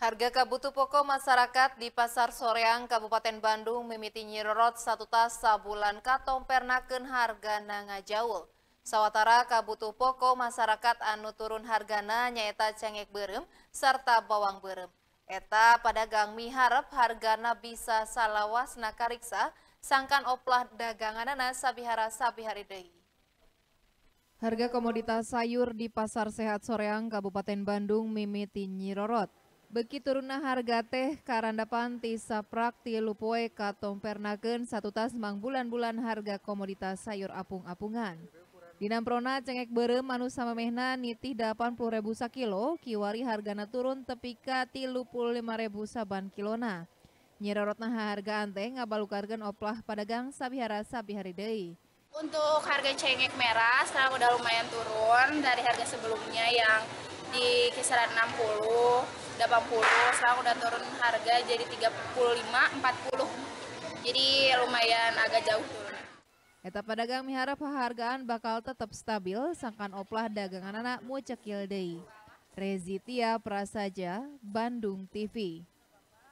Harga kabutu pokok masyarakat di Pasar Soreang, Kabupaten Bandung mimiti nyirorot satu tas sabulan katong katompernaken harga nanga jauh. Sawatara kabutu pokok masyarakat anu turun hargana nyaita cengek berem serta bawang berem. Eta padagang miharap hargana bisa salawas nakariksa sangkan oplah daganganana sabihara sabihari deui. Harga komoditas sayur di Pasar Sehat Soreang, Kabupaten Bandung mimiti nyirorot. Beki turunna harga teh tilu saprakti lupoe pernaken satu tas mang bulan-bulan harga komoditas sayur apung-apungan. Dinamprona cengek berem anu mehna nitih 80.000 sakilo, kiwari hargana turun tepika tepi lima ribu saban kilona. Nyerorotna harga ante ngabalukarkeun oplah padagang sabihara sabihari deui. Untuk harga cengek merah sekarang udah lumayan turun dari harga sebelumnya yang di kisaran 60 80 sekarang udah turun harga jadi 35 40 jadi lumayan agak jauh turun Eta pedagang miharap hargaan bakal tetap stabil sangkan oplah dagangan anak mucekil day. Rezitia Prasaja Bandung TV